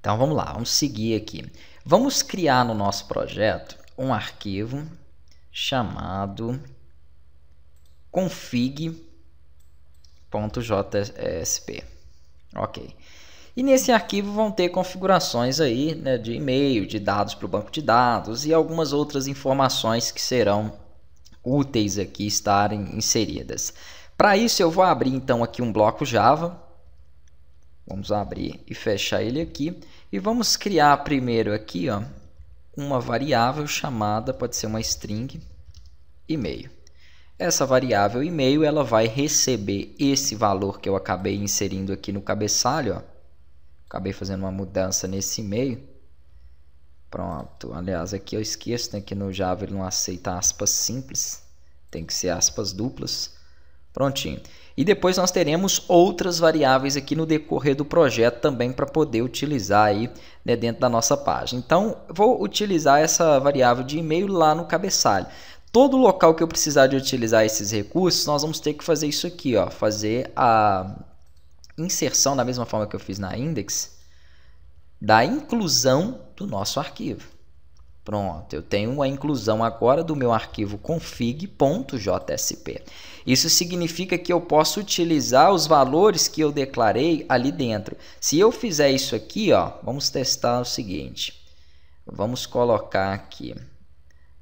Então vamos lá, vamos seguir aqui. Vamos criar no nosso projeto um arquivo chamado config.jsp. Ok. E nesse arquivo vão ter configurações aí né, de e-mail, de dados para o banco de dados e algumas outras informações que serão úteis aqui estarem inseridas. Para isso eu vou abrir então aqui um bloco Java Vamos abrir e fechar ele aqui e vamos criar primeiro aqui ó, uma variável chamada, pode ser uma string, e-mail. Essa variável e-mail ela vai receber esse valor que eu acabei inserindo aqui no cabeçalho. Ó. Acabei fazendo uma mudança nesse e-mail. Pronto. Aliás, aqui eu esqueço né, que no Java ele não aceita aspas simples. Tem que ser aspas duplas. Prontinho. E depois nós teremos outras variáveis aqui no decorrer do projeto também para poder utilizar aí né, dentro da nossa página. Então, vou utilizar essa variável de e-mail lá no cabeçalho. Todo local que eu precisar de utilizar esses recursos, nós vamos ter que fazer isso aqui, ó, fazer a inserção da mesma forma que eu fiz na index da inclusão do nosso arquivo. Pronto, eu tenho a inclusão agora do meu arquivo config.jsp. Isso significa que eu posso utilizar os valores que eu declarei ali dentro. Se eu fizer isso aqui, ó, vamos testar o seguinte. Vamos colocar aqui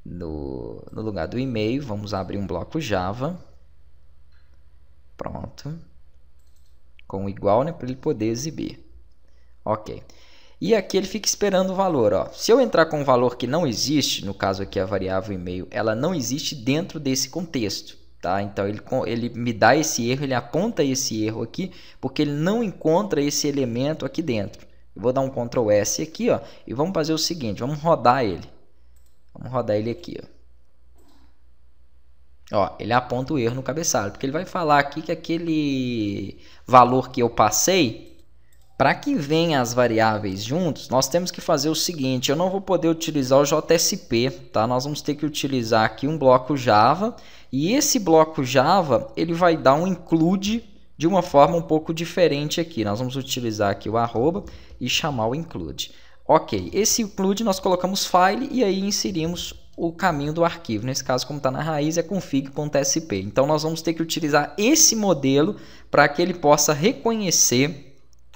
no, no lugar do e-mail, vamos abrir um bloco Java. Pronto. Com igual, né, para ele poder exibir. Ok. E aqui ele fica esperando o valor. Ó. Se eu entrar com um valor que não existe, no caso aqui a variável e-mail, ela não existe dentro desse contexto. Tá? Então ele, ele me dá esse erro, ele aponta esse erro aqui, porque ele não encontra esse elemento aqui dentro. Eu vou dar um Ctrl S aqui ó, e vamos fazer o seguinte, vamos rodar ele. Vamos rodar ele aqui. Ó. ó ele aponta o erro no cabeçalho, porque ele vai falar aqui que aquele valor que eu passei para que venham as variáveis juntos, nós temos que fazer o seguinte, eu não vou poder utilizar o JSP, tá? Nós vamos ter que utilizar aqui um bloco Java, e esse bloco Java, ele vai dar um include de uma forma um pouco diferente aqui. Nós vamos utilizar aqui o arroba e chamar o include. Ok, esse include nós colocamos file e aí inserimos o caminho do arquivo. Nesse caso, como está na raiz, é config.sp. Então, nós vamos ter que utilizar esse modelo para que ele possa reconhecer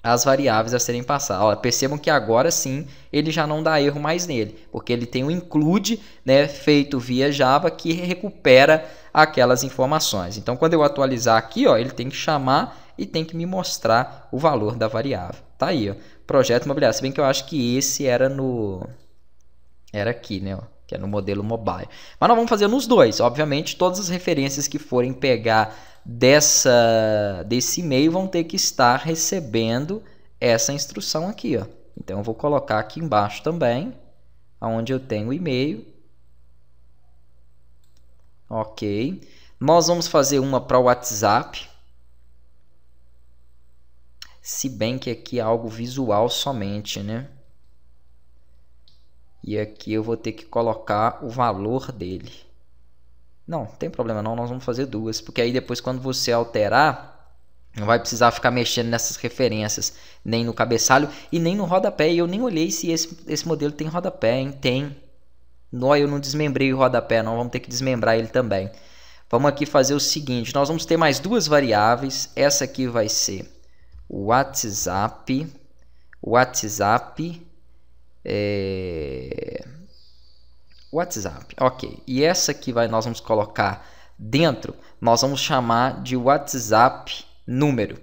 as variáveis a serem passadas. percebam que agora sim ele já não dá erro mais nele, porque ele tem um include né, feito via Java que recupera aquelas informações. Então, quando eu atualizar aqui, ó, ele tem que chamar e tem que me mostrar o valor da variável. Tá aí, ó. projeto imobiliário. Se bem que eu acho que esse era no... Era aqui, né? Ó que é no modelo mobile. Mas nós vamos fazer nos dois. Obviamente, todas as referências que forem pegar dessa desse e-mail vão ter que estar recebendo essa instrução aqui, ó. Então eu vou colocar aqui embaixo também, aonde eu tenho o e-mail. OK. Nós vamos fazer uma para o WhatsApp. Se bem que aqui é algo visual somente, né? E aqui eu vou ter que colocar o valor dele. Não, não tem problema não, nós vamos fazer duas, porque aí depois quando você alterar, não vai precisar ficar mexendo nessas referências, nem no cabeçalho e nem no rodapé. E eu nem olhei se esse, esse modelo tem rodapé, hein? Tem. Não, eu não desmembrei o rodapé, não, vamos ter que desmembrar ele também. Vamos aqui fazer o seguinte, nós vamos ter mais duas variáveis. Essa aqui vai ser WhatsApp, WhatsApp, é... WhatsApp. Ok. E essa que vai, nós vamos colocar dentro, nós vamos chamar de WhatsApp número.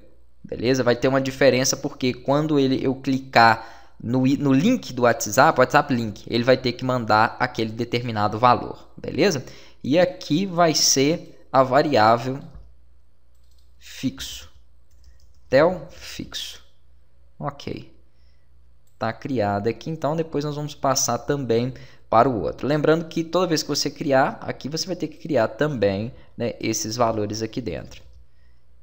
Beleza? Vai ter uma diferença porque quando ele, eu clicar no, no link do WhatsApp, WhatsApp link, ele vai ter que mandar aquele determinado valor. Beleza? E aqui vai ser a variável fixo. Tel fixo. Ok. Está criada aqui. Então, depois nós vamos passar também para o outro. Lembrando que toda vez que você criar, aqui você vai ter que criar também né, esses valores aqui dentro.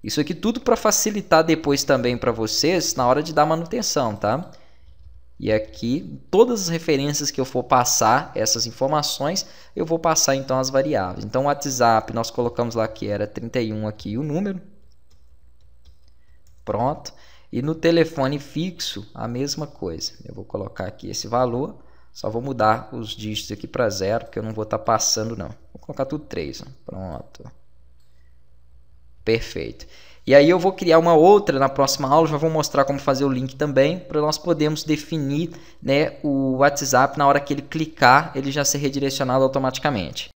Isso aqui tudo para facilitar depois também para vocês na hora de dar manutenção, tá? E aqui, todas as referências que eu for passar, essas informações, eu vou passar então as variáveis. Então, o WhatsApp, nós colocamos lá que era 31 aqui o número. Pronto. E no telefone fixo, a mesma coisa. Eu vou colocar aqui esse valor só vou mudar os dígitos aqui para zero, porque eu não vou estar tá passando não. Vou colocar tudo 3. Né? Pronto. Perfeito. E aí eu vou criar uma outra na próxima aula, já vou mostrar como fazer o link também, para nós podermos definir né, o WhatsApp na hora que ele clicar, ele já ser redirecionado automaticamente.